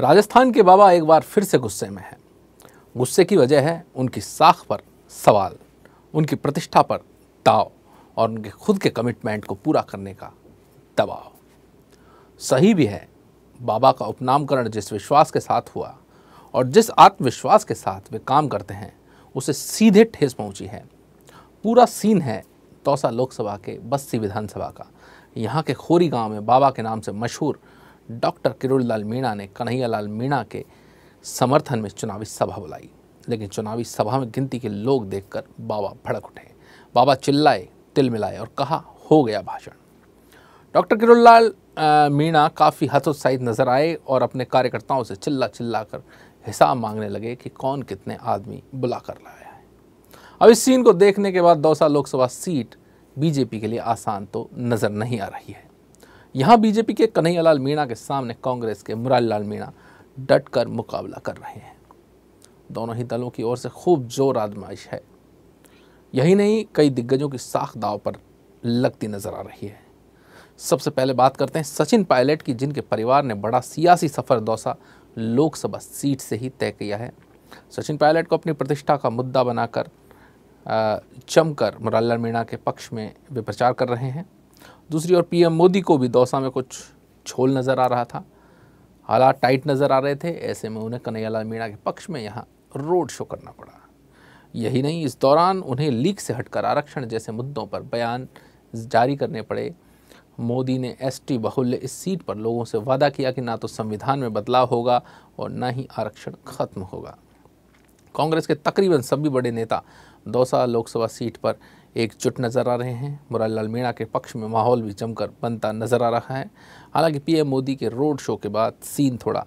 राजस्थान के बाबा एक बार फिर से गुस्से में हैं गुस्से की वजह है उनकी साख पर सवाल उनकी प्रतिष्ठा पर दाव और उनके खुद के कमिटमेंट को पूरा करने का दबाव सही भी है बाबा का उपनामकरण जिस विश्वास के साथ हुआ और जिस आत्मविश्वास के साथ वे काम करते हैं उसे सीधे ठेस पहुंची है पूरा सीन है दौसा लोकसभा के बस्ती विधानसभा का यहाँ के खोरी गांव में बाबा के नाम से मशहूर डॉक्टर किरोड़ी लाल मीणा ने कन्हैया लाल मीणा के समर्थन में चुनावी सभा बुलाई लेकिन चुनावी सभा में गिनती के लोग देखकर बाबा भड़क उठे बाबा चिल्लाए तिल मिलाए और कहा हो गया भाषण डॉक्टर किरोड़ लाल मीणा काफ़ी हतोत्साहित नजर आए और अपने कार्यकर्ताओं से चिल्ला चिल्ला कर हिसाब मांगने लगे कि कौन कितने आदमी बुला कर लाया है अब इस सीन को देखने के बाद दौसा लोकसभा सीट बीजेपी के लिए आसान तो नज़र नहीं आ रही है यहाँ बीजेपी के कन्हैयालाल मीणा के सामने कांग्रेस के मुरारी लाल मीणा डट कर मुकाबला कर रहे हैं दोनों ही दलों की ओर से खूब जोर आजमाइश है यही नहीं कई दिग्गजों की साख दाव पर लगती नजर आ रही है सबसे पहले बात करते हैं सचिन पायलट की जिनके परिवार ने बड़ा सियासी सफ़र दौसा लोकसभा सीट से ही तय किया है सचिन पायलट को अपनी प्रतिष्ठा का मुद्दा बनाकर जमकर लाल मीणा के पक्ष में वे प्रचार कर रहे हैं दूसरी ओर पीएम मोदी को भी दौसा में कुछ छोल नज़र आ रहा था हालात टाइट नज़र आ रहे थे ऐसे में उन्हें कन्हैयालाल मीणा के पक्ष में यहाँ रोड शो करना पड़ा यही नहीं इस दौरान उन्हें लीक से हटकर आरक्षण जैसे मुद्दों पर बयान जारी करने पड़े मोदी ने एसटी बहुल्य इस सीट पर लोगों से वादा किया कि ना तो संविधान में बदलाव होगा और ना ही आरक्षण खत्म होगा कांग्रेस के तकरीबन सभी बड़े नेता दौसा लोकसभा सीट पर एकजुट नज़र आ रहे हैं मुरारी लाल मीणा के पक्ष में माहौल भी जमकर बनता नज़र आ रहा है हालांकि पीएम मोदी के रोड शो के बाद सीन थोड़ा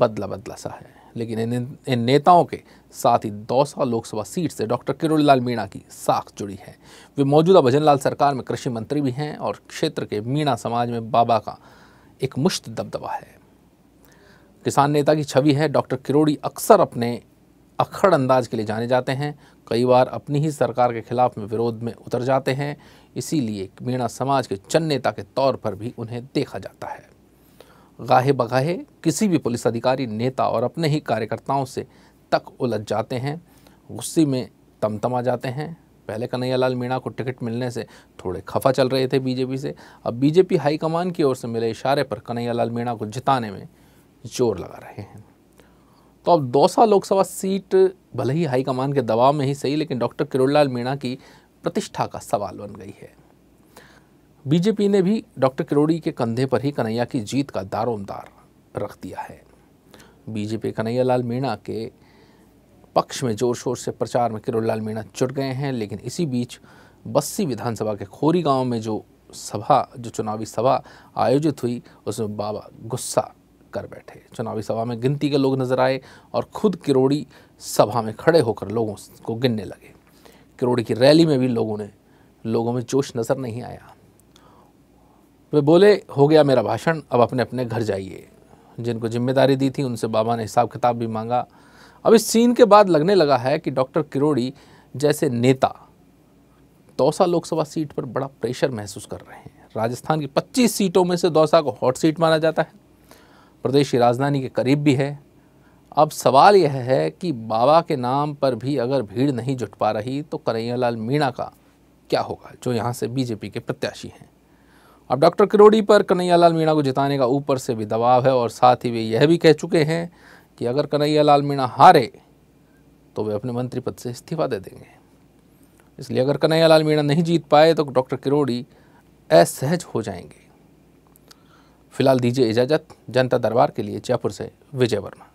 बदला बदला सा है लेकिन इन, इन नेताओं के साथ ही दौसा लोकसभा सीट से डॉक्टर किरोड़ी लाल मीणा की साख जुड़ी है वे मौजूदा भजन लाल सरकार में कृषि मंत्री भी हैं और क्षेत्र के मीणा समाज में बाबा का एक मुश्त दबदबा है किसान नेता की छवि है डॉक्टर किरोड़ी अक्सर अपने अखड़ अंदाज के लिए जाने जाते हैं कई बार अपनी ही सरकार के खिलाफ में विरोध में उतर जाते हैं इसीलिए मीणा समाज के चन नेता के तौर पर भी उन्हें देखा जाता है गाहे बगाहे किसी भी पुलिस अधिकारी नेता और अपने ही कार्यकर्ताओं से तक उलझ जाते हैं गुस्से में तमतमा जाते हैं पहले कन्हैयालाल मीणा को टिकट मिलने से थोड़े खफा चल रहे थे बीजेपी से अब बीजेपी हाईकमान की ओर से मिले इशारे पर कन्हैयालाल मीणा को जिताने में जोर लगा रहे हैं तो अब दौसा लोकसभा सीट भले ही हाईकमान के दबाव में ही सही लेकिन डॉक्टर किरोड़लाल मीणा की प्रतिष्ठा का सवाल बन गई है बीजेपी ने भी डॉक्टर किरोड़ी के कंधे पर ही कन्हैया की जीत का दारोमदार रख दिया है बीजेपी कन्हैया लाल मीणा के पक्ष में जोर शोर से प्रचार में किरोड़ लाल मीणा जुट गए हैं लेकिन इसी बीच बस्सी विधानसभा के खोरी गांव में जो सभा जो चुनावी सभा आयोजित हुई उसमें बाबा गुस्सा कर बैठे चुनावी सभा में गिनती के लोग नजर आए और खुद किरोड़ी सभा में खड़े होकर लोगों को गिनने लगे किरोड़ी की रैली में भी लोगों ने लोगों में जोश नज़र नहीं आया वे बोले हो गया मेरा भाषण अब अपने अपने घर जाइए जिनको जिम्मेदारी दी थी उनसे बाबा ने हिसाब किताब भी मांगा अब इस सीन के बाद लगने लगा है कि डॉक्टर किरोड़ी जैसे नेता दौसा लोकसभा सीट पर बड़ा प्रेशर महसूस कर रहे हैं राजस्थान की 25 सीटों में से दौसा को हॉट सीट माना जाता है प्रदेश की राजधानी के करीब भी है अब सवाल यह है कि बाबा के नाम पर भी अगर भीड़ नहीं जुट पा रही तो कन्हैयालाल मीणा का क्या होगा जो यहाँ से बीजेपी के प्रत्याशी हैं अब डॉक्टर किरोड़ी पर कन्हैयालाल मीणा को जिताने का ऊपर से भी दबाव है और साथ ही वे यह भी कह चुके हैं कि अगर कन्हैयालाल मीणा हारे तो वे अपने मंत्री पद से इस्तीफा दे देंगे इसलिए अगर कन्हैयालाल मीणा नहीं जीत पाए तो डॉक्टर किरोड़ी असहज हो जाएंगे फिलहाल दीजिए इजाज़त जनता दरबार के लिए जयपुर से विजय वर्मा